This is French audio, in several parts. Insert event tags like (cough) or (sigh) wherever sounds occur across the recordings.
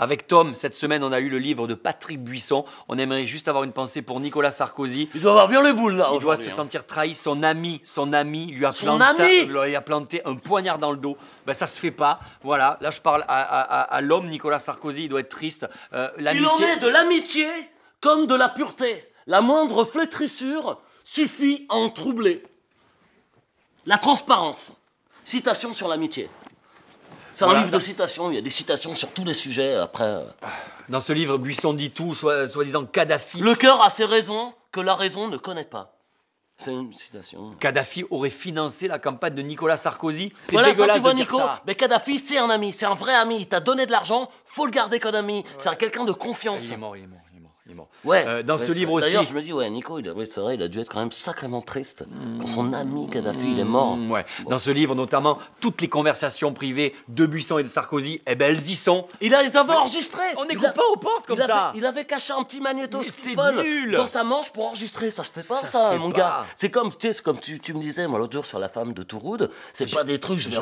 Avec Tom, cette semaine, on a lu le livre de Patrick Buisson. On aimerait juste avoir une pensée pour Nicolas Sarkozy. Il doit avoir bien les boules là. Il doit se hein. sentir trahi. Son ami, son ami lui a, planté, euh, a planté un poignard dans le dos. Ben, ça se fait pas. Voilà, là je parle à, l'homme Nicolas Sarkozy, il doit être triste. Euh, il en est de l'amitié comme de la pureté. La moindre flétrissure suffit à en troubler. La transparence. Citation sur l'amitié. C'est un livre de citations, il y a des citations sur tous les sujets après. Euh. Dans ce livre, Buisson dit tout, soi-disant Kadhafi. Le cœur a ses raisons que la raison ne connaît pas. C'est une citation. Kadhafi aurait financé la campagne de Nicolas Sarkozy. C'est dégueulasse de ça. Mais Kadhafi, c'est un ami, c'est un vrai ami. Il t'a donné de l'argent, faut le garder comme ami. C'est quelqu'un de confiance. il est mort. Il est mort. Ouais, euh, dans ce livre aussi. D'ailleurs, je me dis, ouais, Nico, il, a... vrai, il a dû être quand même sacrément triste quand son ami Kadhafi, il est mm, mort. ouais. Dans ce livre, notamment, toutes les conversations privées de Buisson et de Sarkozy, eh ben, elles y sont. Il a les avait enregistrées. On n'écoute pas aux portes comme il ça. Avait... il avait caché un petit magnétophone dans sa manche pour enregistrer. Ça se fait pas, ça, mon gars. C'est comme, comme tu, tu, me disais, moi, l'autre jour, sur la femme de Touroud. C'est pas des trucs, je les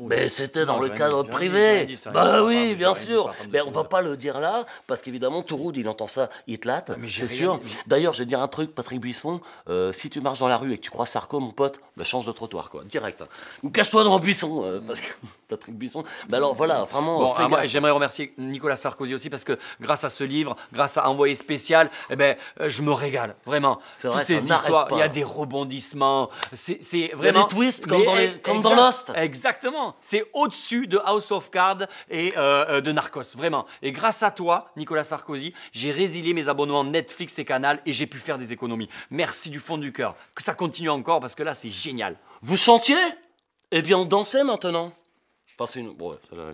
Mais c'était dans le cadre privé. Bah oui, bien sûr. Mais on va pas le dire là, parce qu'évidemment, Touroud, il entend ça, il te ah, c'est sûr. D'ailleurs, je vais dire un truc, Patrick Buisson, euh, si tu marches dans la rue et que tu crois Sarko, mon pote, bah, change de trottoir, quoi, direct. Hein. Ou cache-toi dans buisson, euh, parce que (laughs) Patrick Buisson. Mais bah, alors voilà, vraiment. Ah, j'aimerais remercier Nicolas Sarkozy aussi, parce que grâce à ce livre, grâce à Envoyé spécial, eh ben, euh, je me régale, vraiment. Toutes ces histoires, il y a des rebondissements, c'est vraiment. Il y a des twists comme, dans, eh, Lost. Exactement, c'est au-dessus de House of Cards et de Narcos, vraiment. Et grâce à toi, Nicolas Sarkozy, j'ai résilié mes abonnements Netflix et Canal et j'ai pu faire des économies. Merci du fond du cœur. Que ça continue encore parce que là, c'est génial. Vous sentiez Eh bien, on dansait maintenant. Passez une... ouais, ça, là,